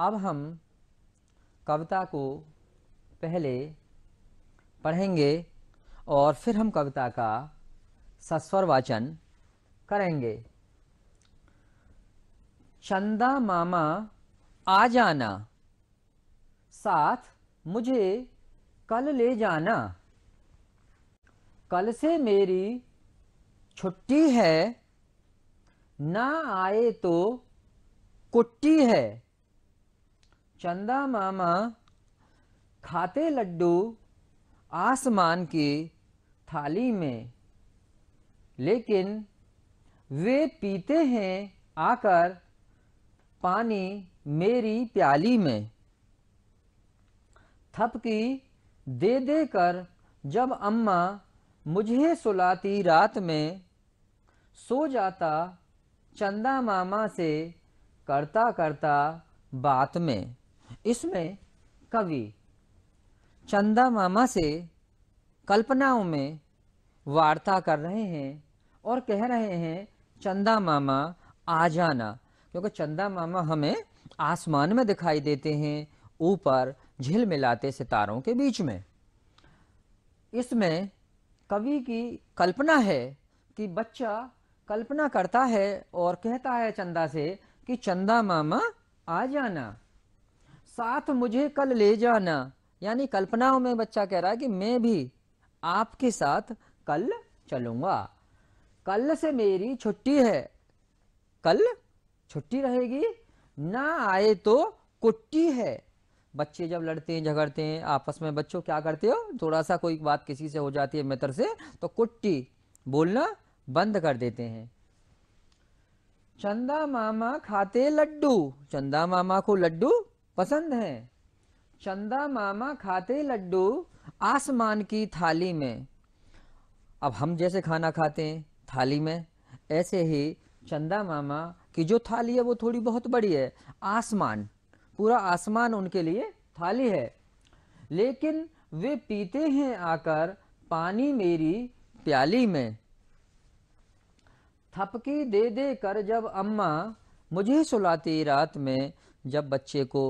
अब हम कविता को पहले पढ़ेंगे और फिर हम कविता का सस्वर वाचन करेंगे चंदा मामा आ जाना साथ मुझे कल ले जाना कल से मेरी छुट्टी है ना आए तो कुट्टी है चंदा मामा खाते लड्डू आसमान की थाली में लेकिन वे पीते हैं आकर पानी मेरी प्याली में थपकी दे दे कर जब अम्मा मुझे सुलाती रात में सो जाता चंदा मामा से करता करता बात में इसमें कवि चंदा मामा से कल्पनाओं में वार्ता कर रहे हैं और कह रहे हैं चंदा मामा आ जाना क्योंकि चंदा मामा हमें आसमान में दिखाई देते हैं ऊपर झिल मिलाते सितारों के बीच में इसमें कवि की कल्पना है कि बच्चा कल्पना करता है और कहता है चंदा से कि चंदा मामा आ जाना साथ मुझे कल ले जाना यानी कल्पनाओं में बच्चा कह रहा है कि मैं भी आपके साथ कल चलूंगा कल से मेरी छुट्टी है कल छुट्टी रहेगी ना आए तो कुट्टी है बच्चे जब लड़ते हैं झगड़ते हैं आपस में बच्चों क्या करते हो थोड़ा सा कोई बात किसी से हो जाती है मित्र से तो कुट्टी बोलना बंद कर देते हैं चंदा मामा खाते लड्डू चंदा मामा को लड्डू पसंद है चंदा मामा खाते लड्डू आसमान की थाली में अब हम जैसे खाना खाते हैं थाली में ऐसे ही चंदा मामा की जो थाली है वो थोड़ी बहुत बड़ी है आसमान पूरा आसमान उनके लिए थाली है लेकिन वे पीते हैं आकर पानी मेरी प्याली में थपकी दे दे कर जब अम्मा मुझे सुलाती रात में जब बच्चे को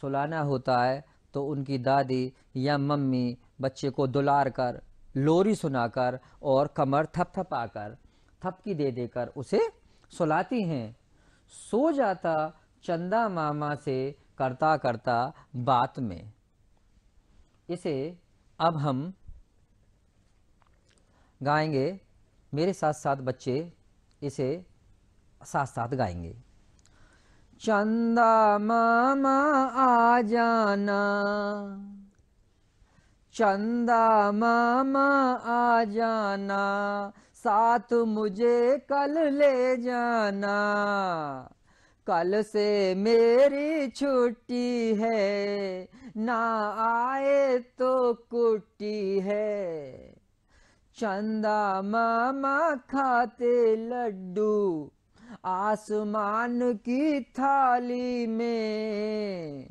सुलाना होता है तो उनकी दादी या मम्मी बच्चे को दुलार कर लोरी सुनाकर और कमर थपथपा कर थपकी दे देकर उसे सुलाती हैं सो जाता चंदा मामा से करता करता बात में इसे अब हम गाएंगे मेरे साथ साथ बच्चे इसे साथ साथ गाएंगे चंदा मामा आ जाना चंदा मामा आ जाना साथ मुझे कल ले जाना कल से मेरी छुट्टी है ना आए तो कुट्टी है चंदा मामा खाते लड्डू आसमान की थाली में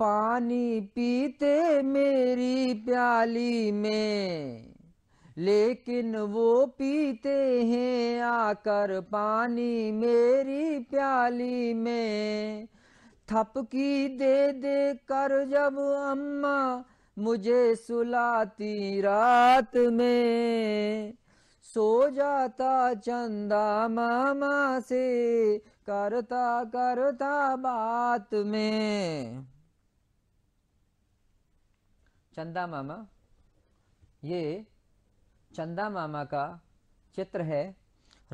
पानी पीते मेरी प्याली में लेकिन वो पीते हैं आकर पानी मेरी प्याली में थपकी दे दे कर जब अम्मा मुझे सुलाती रात में सो जाता चंदा मामा से करता करता बात में चंदा मामा ये चंदा मामा का चित्र है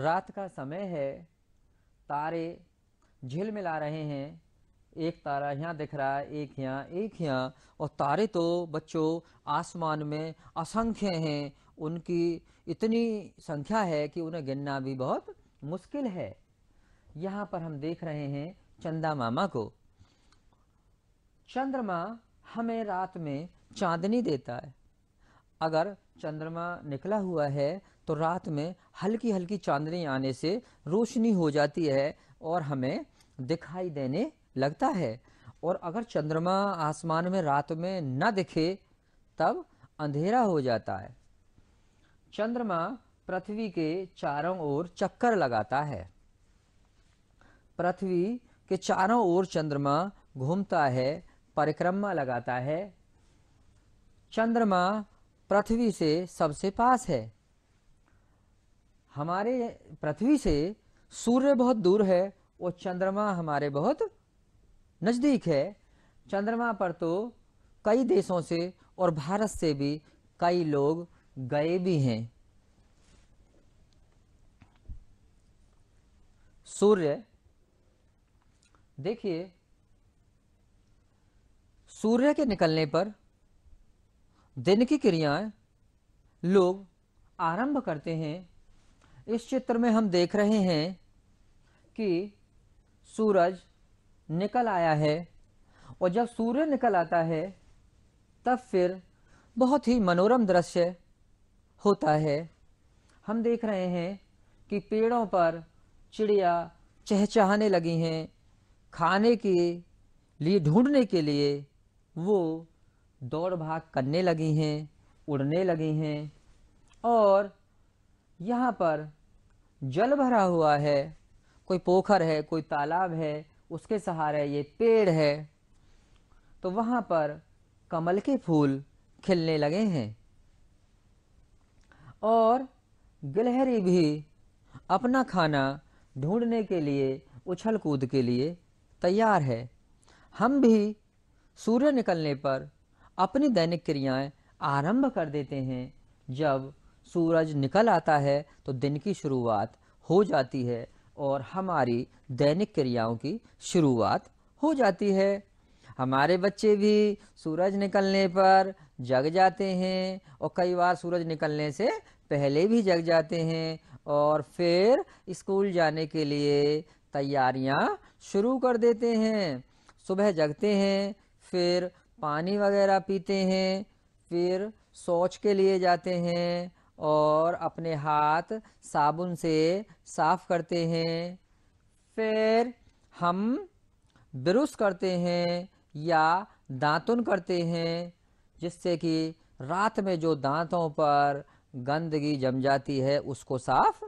रात का समय है तारे मिला रहे हैं एक तारा यहाँ दिख रहा है एक यहाँ एक यहाँ और तारे तो बच्चों आसमान में असंख्य हैं उनकी इतनी संख्या है कि उन्हें गिनना भी बहुत मुश्किल है यहाँ पर हम देख रहे हैं चंदा मामा को चंद्रमा हमें रात में चांदनी देता है अगर चंद्रमा निकला हुआ है तो रात में हल्की हल्की चांदनी आने से रोशनी हो जाती है और हमें दिखाई देने लगता है और अगर चंद्रमा आसमान में रात में न दिखे तब अंधेरा हो जाता है चंद्रमा पृथ्वी के चारों ओर चक्कर लगाता है पृथ्वी के चारों ओर चंद्रमा घूमता है परिक्रमा लगाता है चंद्रमा पृथ्वी से सबसे पास है हमारे पृथ्वी से सूर्य बहुत दूर है और चंद्रमा हमारे बहुत नज़दीक है चंद्रमा पर तो कई देशों से और भारत से भी कई लोग गए भी हैं सूर्य देखिए सूर्य के निकलने पर दिन की क्रियाएं लोग आरंभ करते हैं इस चित्र में हम देख रहे हैं कि सूरज निकल आया है और जब सूर्य निकल आता है तब फिर बहुत ही मनोरम दृश्य होता है हम देख रहे हैं कि पेड़ों पर चिड़िया चहचहाने लगी हैं खाने के लिए ढूंढने के लिए वो दौड़ भाग करने लगी हैं उड़ने लगी हैं और यहाँ पर जल भरा हुआ है कोई पोखर है कोई तालाब है उसके सहारे ये पेड़ है तो वहाँ पर कमल के फूल खिलने लगे हैं और गिलहरी भी अपना खाना ढूंढने के लिए उछल कूद के लिए तैयार है हम भी सूर्य निकलने पर अपनी दैनिक क्रियाएं आरंभ कर देते हैं जब सूरज निकल आता है तो दिन की शुरुआत हो जाती है और हमारी दैनिक क्रियाओं की शुरुआत हो जाती है हमारे बच्चे भी सूरज निकलने पर जग जाते हैं और कई बार सूरज निकलने से पहले भी जग जाते हैं और फिर स्कूल जाने के लिए तैयारियां शुरू कर देते हैं सुबह जगते हैं फिर पानी वगैरह पीते हैं फिर सोच के लिए जाते हैं और अपने हाथ साबुन से साफ करते हैं फिर हम ब्रश करते हैं या दांतुन करते हैं जिससे कि रात में जो दांतों पर गंदगी जम जाती है उसको साफ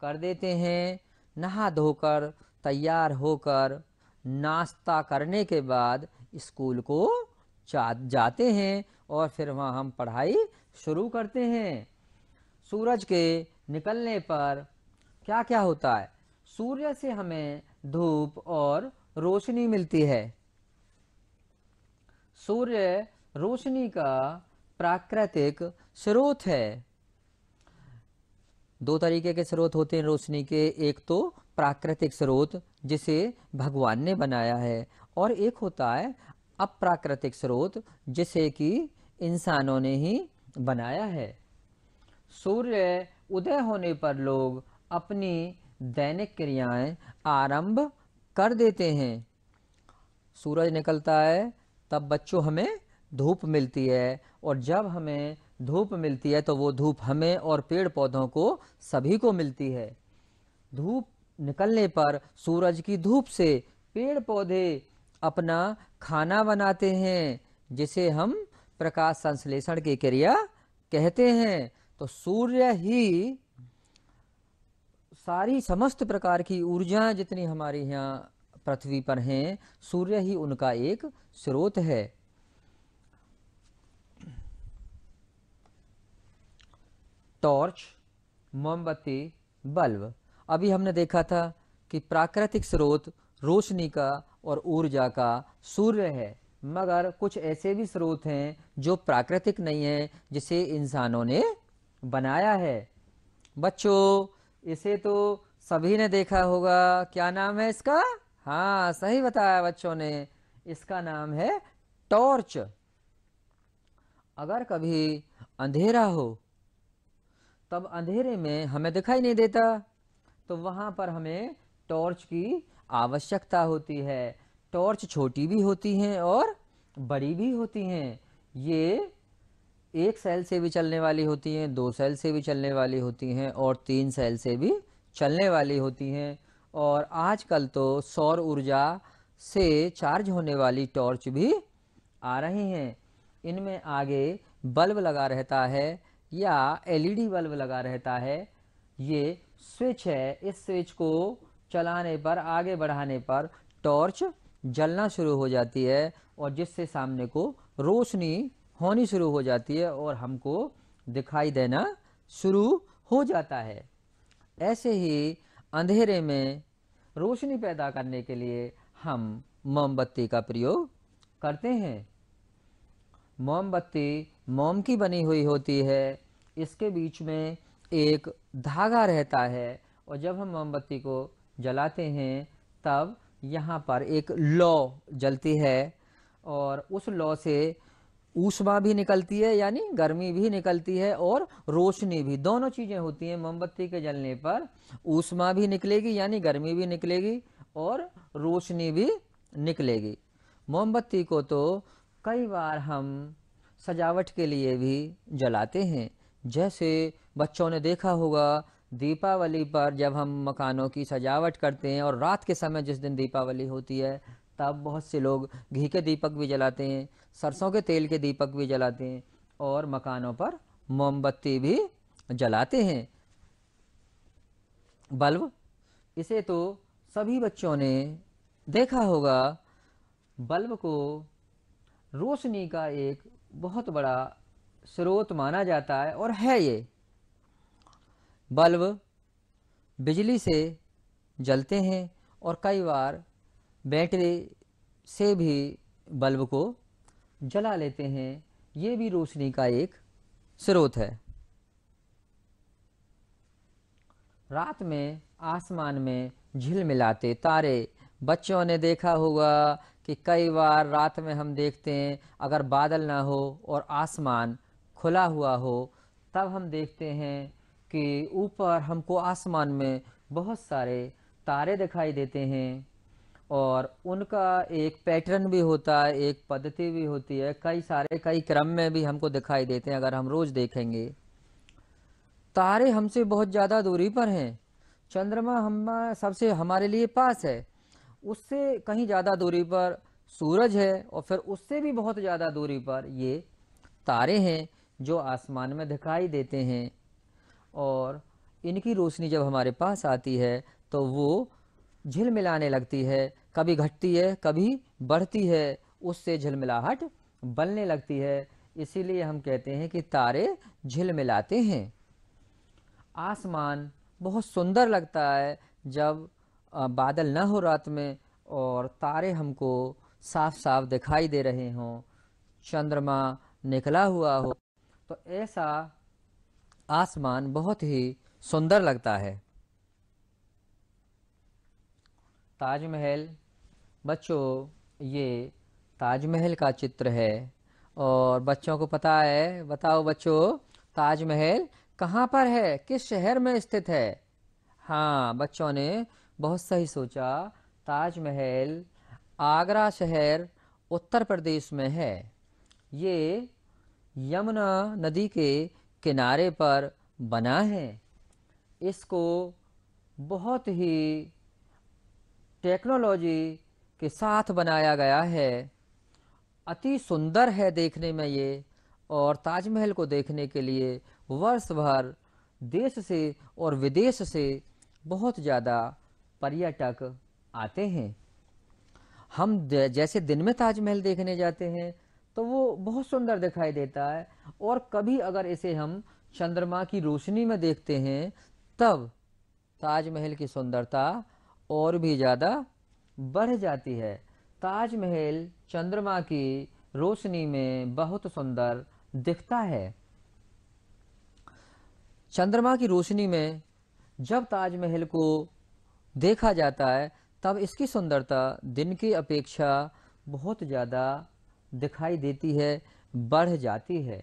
कर देते हैं नहा धोकर तैयार होकर नाश्ता करने के बाद स्कूल को जाते हैं और फिर वहाँ हम पढ़ाई शुरू करते हैं सूरज के निकलने पर क्या क्या होता है सूर्य से हमें धूप और रोशनी मिलती है सूर्य रोशनी का प्राकृतिक स्रोत है दो तरीके के स्रोत होते हैं रोशनी के एक तो प्राकृतिक स्रोत जिसे भगवान ने बनाया है और एक होता है अप्राकृतिक स्रोत जिसे कि इंसानों ने ही बनाया है सूर्य उदय होने पर लोग अपनी दैनिक क्रियाएं आरंभ कर देते हैं सूरज निकलता है तब बच्चों हमें धूप मिलती है और जब हमें धूप मिलती है तो वो धूप हमें और पेड़ पौधों को सभी को मिलती है धूप निकलने पर सूरज की धूप से पेड़ पौधे अपना खाना बनाते हैं जिसे हम प्रकाश संश्लेषण की क्रिया कहते हैं तो सूर्य ही सारी समस्त प्रकार की ऊर्जा जितनी हमारे यहाँ पृथ्वी पर हैं सूर्य ही उनका एक स्रोत है टॉर्च मोमबत्ती बल्ब अभी हमने देखा था कि प्राकृतिक स्रोत रोशनी का और ऊर्जा का सूर्य है मगर कुछ ऐसे भी स्रोत हैं जो प्राकृतिक नहीं है जिसे इंसानों ने बनाया है बच्चों इसे तो सभी ने देखा होगा क्या नाम है इसका हाँ सही बताया बच्चों ने इसका नाम है टॉर्च अगर कभी अंधेरा हो तब अंधेरे में हमें दिखाई नहीं देता तो वहाँ पर हमें टॉर्च की आवश्यकता होती है टॉर्च छोटी भी होती हैं और बड़ी भी होती हैं ये एक सेल से भी चलने वाली होती हैं दो सेल से भी चलने वाली होती हैं और तीन सेल से भी चलने वाली होती हैं और आजकल तो सौर ऊर्जा से चार्ज होने वाली टॉर्च भी आ रही हैं इनमें आगे बल्ब लगा रहता है या एलईडी e बल्ब लगा रहता है ये स्विच है इस स्विच को चलाने पर आगे बढ़ाने पर टॉर्च जलना शुरू हो जाती है और जिससे सामने को रोशनी होनी शुरू हो जाती है और हमको दिखाई देना शुरू हो जाता है ऐसे ही अंधेरे में रोशनी पैदा करने के लिए हम मोमबत्ती का प्रयोग करते हैं मोमबत्ती मोम की बनी हुई होती है इसके बीच में एक धागा रहता है और जब हम मोमबत्ती को जलाते हैं तब यहाँ पर एक लौ जलती है और उस लौ से ऊष्मा भी निकलती है यानी गर्मी भी निकलती है और रोशनी भी दोनों चीज़ें होती हैं मोमबत्ती के जलने पर ऊष्मा भी निकलेगी यानी गर्मी भी निकलेगी और रोशनी भी निकलेगी मोमबत्ती को तो कई बार हम सजावट के लिए भी जलाते हैं जैसे बच्चों ने देखा होगा दीपावली पर जब हम मकानों की सजावट करते हैं और रात के समय जिस दिन दीपावली होती है तब बहुत से लोग घी के दीपक भी जलाते हैं सरसों के तेल के दीपक भी जलाते हैं और मकानों पर मोमबत्ती भी जलाते हैं बल्ब इसे तो सभी बच्चों ने देखा होगा बल्ब को रोशनी का एक बहुत बड़ा स्रोत माना जाता है और है ये बल्ब बिजली से जलते हैं और कई बार बैटरी से भी बल्ब को जला लेते हैं ये भी रोशनी का एक स्रोत है रात में आसमान में झिलमिलाते तारे बच्चों ने देखा होगा कि कई बार रात में हम देखते हैं अगर बादल ना हो और आसमान खुला हुआ हो तब हम देखते हैं कि ऊपर हमको आसमान में बहुत सारे तारे दिखाई देते हैं और उनका एक पैटर्न भी होता है एक पद्धति भी होती है कई सारे कई क्रम में भी हमको दिखाई देते हैं अगर हम रोज़ देखेंगे तारे हमसे बहुत ज़्यादा दूरी पर हैं चंद्रमा हम सबसे हमारे लिए पास है उससे कहीं ज़्यादा दूरी पर सूरज है और फिर उससे भी बहुत ज़्यादा दूरी पर ये तारे हैं जो आसमान में दिखाई देते हैं और इनकी रोशनी जब हमारे पास आती है तो वो झिलमिलाने लगती है कभी घटती है कभी बढ़ती है उससे झिलमिलाहट बनने लगती है इसीलिए हम कहते हैं कि तारे झिलमिलाते हैं आसमान बहुत सुंदर लगता है जब बादल न हो रात में और तारे हमको साफ साफ दिखाई दे रहे हों चंद्रमा निकला हुआ हो तो ऐसा आसमान बहुत ही सुंदर लगता है ताजमहल बच्चों ये ताजमहल का चित्र है और बच्चों को पता है बताओ बच्चों ताजमहल कहाँ पर है किस शहर में स्थित है हाँ बच्चों ने बहुत सही सोचा ताजमहल आगरा शहर उत्तर प्रदेश में है ये यमुना नदी के किनारे पर बना है इसको बहुत ही टेक्नोलॉजी के साथ बनाया गया है अति सुंदर है देखने में ये और ताजमहल को देखने के लिए वर्ष भर देश से और विदेश से बहुत ज़्यादा पर्यटक आते हैं हम जैसे दिन में ताजमहल देखने जाते हैं तो वो बहुत सुंदर दिखाई देता है और कभी अगर इसे हम चंद्रमा की रोशनी में देखते हैं तब ताजमहल की सुंदरता और भी ज़्यादा बढ़ जाती है ताजमहल चंद्रमा की रोशनी में बहुत सुंदर दिखता है चंद्रमा की रोशनी में जब ताजमहल को देखा जाता है तब इसकी सुंदरता दिन की अपेक्षा बहुत ज़्यादा दिखाई देती है बढ़ जाती है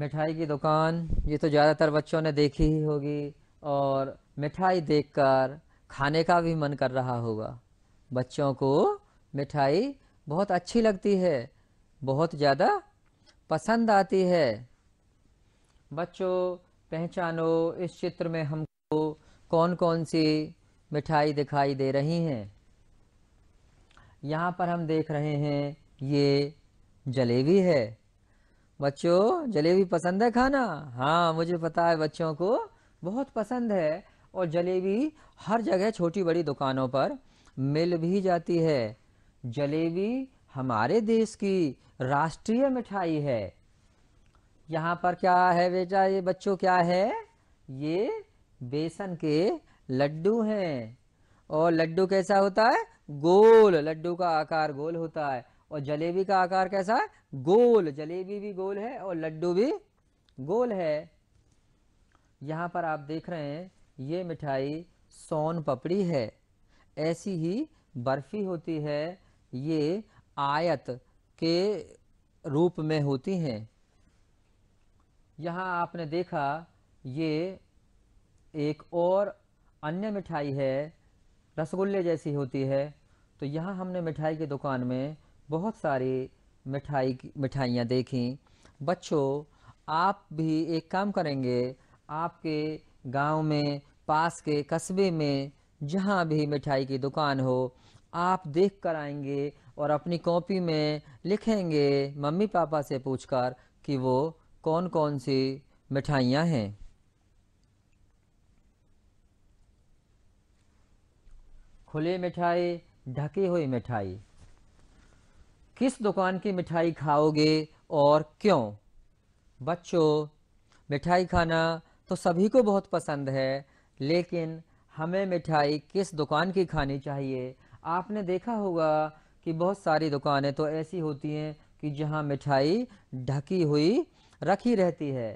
मिठाई की दुकान ये तो ज़्यादातर बच्चों ने देखी ही होगी और मिठाई देखकर खाने का भी मन कर रहा होगा बच्चों को मिठाई बहुत अच्छी लगती है बहुत ज़्यादा पसंद आती है बच्चों पहचानो इस चित्र में हमको कौन कौन सी मिठाई दिखाई दे रही हैं यहाँ पर हम देख रहे हैं ये जलेबी है बच्चों जलेबी पसंद है खाना हाँ मुझे पता है बच्चों को बहुत पसंद है और जलेबी हर जगह छोटी बड़ी दुकानों पर मिल भी जाती है जलेबी हमारे देश की राष्ट्रीय मिठाई है यहाँ पर क्या है बेटा ये बच्चों क्या है ये बेसन के लड्डू है और लड्डू कैसा होता है गोल लड्डू का आकार गोल होता है और जलेबी का आकार कैसा है गोल जलेबी भी गोल है और लड्डू भी गोल है यहाँ पर आप देख रहे हैं ये मिठाई सोन पपड़ी है ऐसी ही बर्फ़ी होती है ये आयत के रूप में होती हैं यहाँ आपने देखा ये एक और अन्य मिठाई है रसगुल्ले जैसी होती है तो यहाँ हमने मिठाई की दुकान में बहुत सारी मिठाई मिठाइयाँ देखी बच्चों आप भी एक काम करेंगे आपके गांव में पास के कस्बे में जहाँ भी मिठाई की दुकान हो आप देख कर आएंगे और अपनी कॉपी में लिखेंगे मम्मी पापा से पूछकर कि वो कौन कौन सी मिठाइयाँ हैं खुली मिठाई ढकी हुई मिठाई किस दुकान की मिठाई खाओगे और क्यों बच्चों मिठाई खाना तो सभी को बहुत पसंद है लेकिन हमें मिठाई किस दुकान की खानी चाहिए आपने देखा होगा कि बहुत सारी दुकानें तो ऐसी होती हैं कि जहां मिठाई ढकी हुई रखी रहती है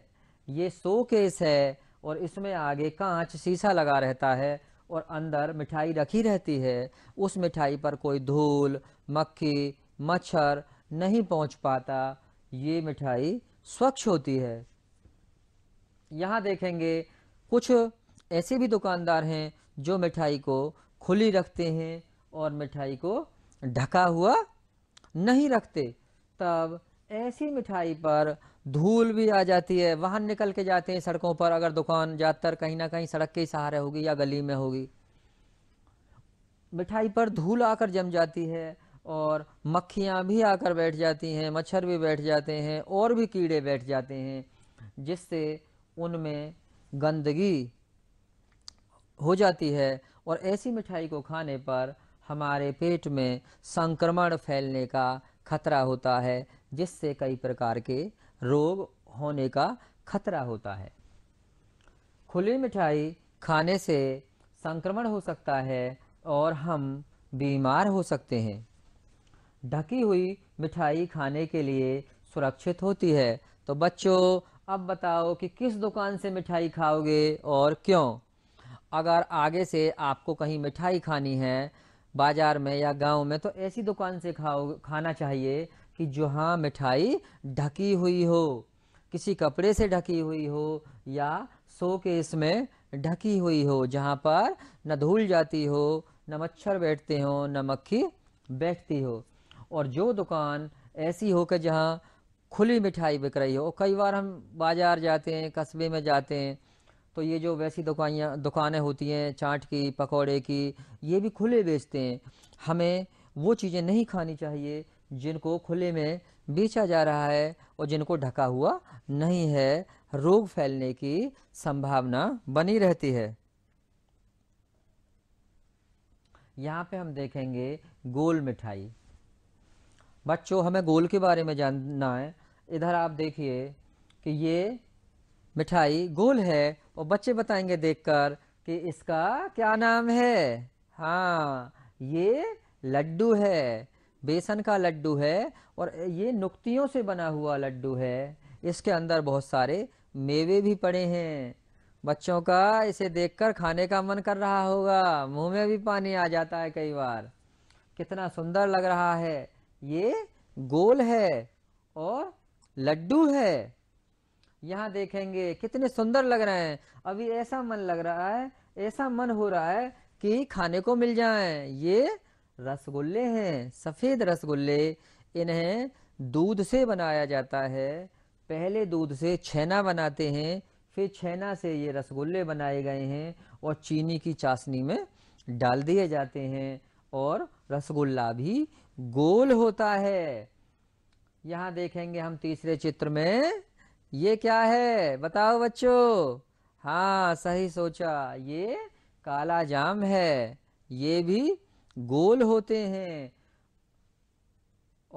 ये सो केस है और इसमें आगे कांच शीशा लगा रहता है और अंदर मिठाई रखी रहती है उस मिठाई पर कोई धूल मक्खी मच्छर नहीं पहुंच पाता ये मिठाई स्वच्छ होती है यहाँ देखेंगे कुछ ऐसे भी दुकानदार हैं जो मिठाई को खुली रखते हैं और मिठाई को ढका हुआ नहीं रखते तब ऐसी मिठाई पर धूल भी आ जाती है वाहन निकल के जाते हैं सड़कों पर अगर दुकान ज़्यादातर कहीं ना कहीं सड़क के ही सहारे होगी या गली में होगी मिठाई पर धूल आकर जम जाती है और मक्खियाँ भी आकर बैठ जाती हैं मच्छर भी बैठ जाते हैं और भी कीड़े बैठ जाते हैं जिससे उनमें गंदगी हो जाती है और ऐसी मिठाई को खाने पर हमारे पेट में संक्रमण फैलने का खतरा होता है जिससे कई प्रकार के रोग होने का खतरा होता है खुली मिठाई खाने से संक्रमण हो सकता है और हम बीमार हो सकते हैं ढकी हुई मिठाई खाने के लिए सुरक्षित होती है तो बच्चों अब बताओ कि किस दुकान से मिठाई खाओगे और क्यों अगर आगे से आपको कहीं मिठाई खानी है बाज़ार में या गांव में तो ऐसी दुकान से खाओ खाना चाहिए कि जहाँ मिठाई ढकी हुई हो किसी कपड़े से ढकी हुई हो या सो के इसमें ढकी हुई हो जहाँ पर न धूल जाती हो न मच्छर बैठते हो न मक्खी बैठती हो और जो दुकान ऐसी हो कि जहाँ खुली मिठाई बिक रही हो कई बार हम बाज़ार जाते हैं कस्बे में जाते हैं तो ये जो वैसी दुकानियाँ दुकानें होती हैं चाट की पकौड़े की ये भी खुले बेचते हैं हमें वो चीज़ें नहीं खानी चाहिए जिनको खुले में बेचा जा रहा है और जिनको ढका हुआ नहीं है रोग फैलने की संभावना बनी रहती है यहाँ पे हम देखेंगे गोल मिठाई बच्चों हमें गोल के बारे में जानना है इधर आप देखिए कि ये मिठाई गोल है और बच्चे बताएंगे देखकर कि इसका क्या नाम है हाँ ये लड्डू है बेसन का लड्डू है और ये नुक्तियों से बना हुआ लड्डू है इसके अंदर बहुत सारे मेवे भी पड़े हैं बच्चों का इसे देखकर खाने का मन कर रहा होगा मुंह में भी पानी आ जाता है कई बार कितना सुंदर लग रहा है ये गोल है और लड्डू है यहाँ देखेंगे कितने सुंदर लग रहे हैं अभी ऐसा मन लग रहा है ऐसा मन हो रहा है कि खाने को मिल जाए ये रसगुल्ले हैं सफ़ेद रसगुल्ले इन्हें दूध से बनाया जाता है पहले दूध से छेना बनाते हैं फिर छेना से ये रसगुल्ले बनाए गए हैं और चीनी की चाशनी में डाल दिए जाते हैं और रसगुल्ला भी गोल होता है यहाँ देखेंगे हम तीसरे चित्र में ये क्या है बताओ बच्चों हाँ सही सोचा ये काला जाम है ये भी गोल होते हैं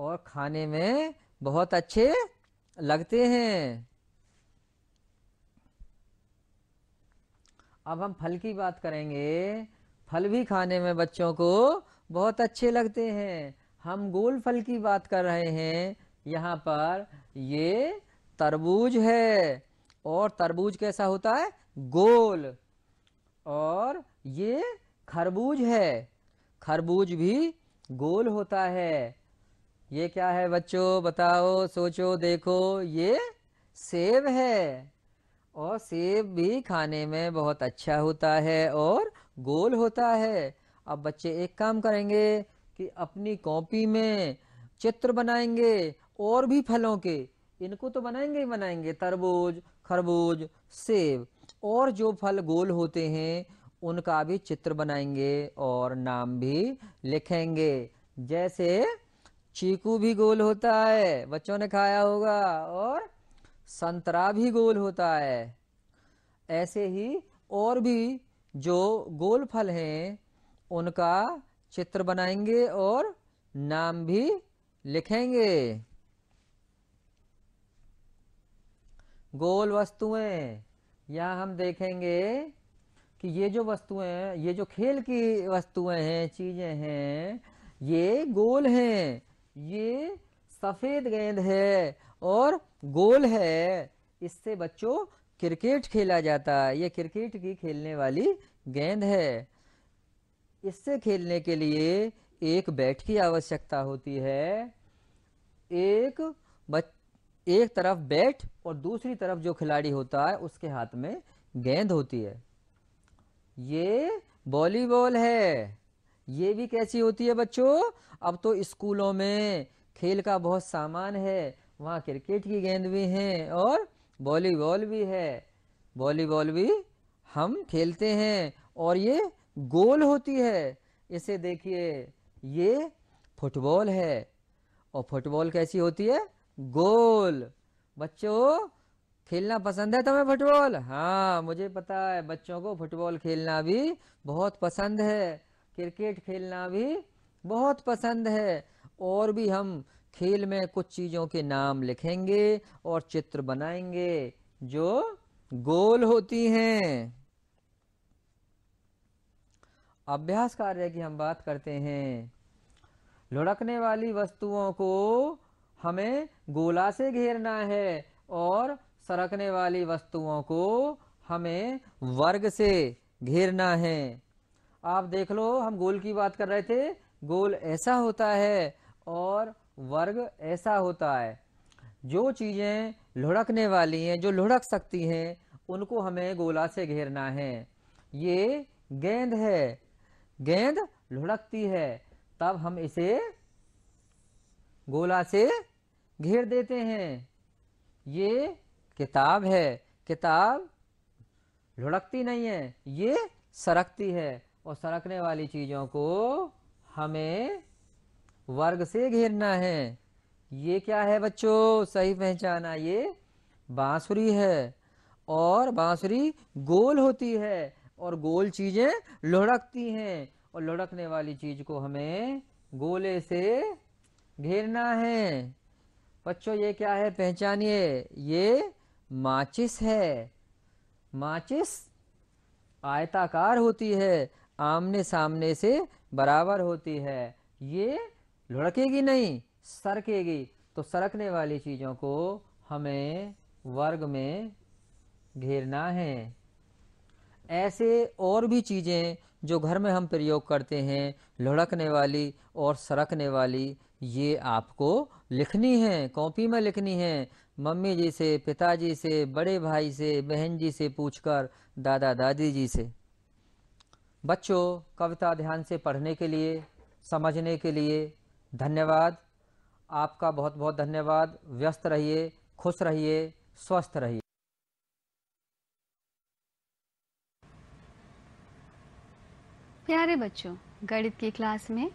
और खाने में बहुत अच्छे लगते हैं अब हम फल की बात करेंगे फल भी खाने में बच्चों को बहुत अच्छे लगते हैं हम गोल फल की बात कर रहे हैं यहाँ पर ये तरबूज है और तरबूज कैसा होता है गोल और ये खरबूज है खरबूज भी गोल होता है ये क्या है बच्चों बताओ सोचो देखो ये सेब है और सेब भी खाने में बहुत अच्छा होता है और गोल होता है अब बच्चे एक काम करेंगे कि अपनी कॉपी में चित्र बनाएंगे और भी फलों के इनको तो बनाएंगे ही बनाएंगे तरबूज खरबूज सेब और जो फल गोल होते हैं उनका भी चित्र बनाएंगे और नाम भी लिखेंगे जैसे चीकू भी गोल होता है बच्चों ने खाया होगा और संतरा भी गोल होता है ऐसे ही और भी जो गोल फल हैं उनका चित्र बनाएंगे और नाम भी लिखेंगे गोल वस्तुएं यहाँ हम देखेंगे कि ये जो वस्तुएं हैं ये जो खेल की वस्तुएं हैं चीजें हैं ये गोल हैं ये सफेद गेंद है और गोल है इससे बच्चों क्रिकेट खेला जाता है ये क्रिकेट की खेलने वाली गेंद है इससे खेलने के लिए एक बैट की आवश्यकता होती है एक बच एक तरफ बैट और दूसरी तरफ जो खिलाड़ी होता है उसके हाथ में गेंद होती है ये वॉलीबॉल है ये भी कैसी होती है बच्चों अब तो स्कूलों में खेल का बहुत सामान है वहाँ क्रिकेट की गेंद भी है और वॉलीबॉल भी है वॉलीबॉल भी हम खेलते हैं और ये गोल होती है इसे देखिए ये फुटबॉल है और फुटबॉल कैसी होती है गोल बच्चों खेलना पसंद है तुम्हें फुटबॉल हाँ मुझे पता है बच्चों को फुटबॉल खेलना भी बहुत पसंद है क्रिकेट खेलना भी बहुत पसंद है और भी हम खेल में कुछ चीज़ों के नाम लिखेंगे और चित्र बनाएंगे जो गोल होती हैं अभ्यास कार्य की हम बात करते हैं लुढ़कने वाली वस्तुओं को हमें गोला से घेरना है और सरकने वाली वस्तुओं को हमें वर्ग से घेरना है आप देख लो हम गोल की बात कर रहे थे गोल ऐसा होता है और वर्ग ऐसा होता है जो चीज़ें लुढ़कने वाली हैं जो लुढ़क सकती हैं उनको हमें गोला से घेरना है ये गेंद है गेंद लुढ़कती है तब हम इसे गोला से घेर देते हैं ये किताब है किताब लुढ़कती नहीं है ये सरकती है और सरकने वाली चीज़ों को हमें वर्ग से घेरना है ये क्या है बच्चों सही पहचाना ये बांसुरी है और बांसुरी गोल होती है और गोल चीज़ें लुढ़कती हैं और लुढ़कने वाली चीज़ को हमें गोले से घेरना है बच्चों ये क्या है पहचानिए ये माचिस है माचिस आयताकार होती है आमने सामने से बराबर होती है ये लुढ़केगी नहीं सरकेगी तो सरकने वाली चीज़ों को हमें वर्ग में घेरना है ऐसे और भी चीज़ें जो घर में हम प्रयोग करते हैं लुढ़कने वाली और सरकने वाली ये आपको लिखनी है कॉपी में लिखनी है मम्मी जी से पिताजी से बड़े भाई से बहन जी से पूछकर दादा दादी जी से बच्चों कविता ध्यान से पढ़ने के लिए समझने के लिए धन्यवाद आपका बहुत बहुत धन्यवाद व्यस्त रहिए खुश रहिए स्वस्थ रहिए प्यारे बच्चों गणित की क्लास में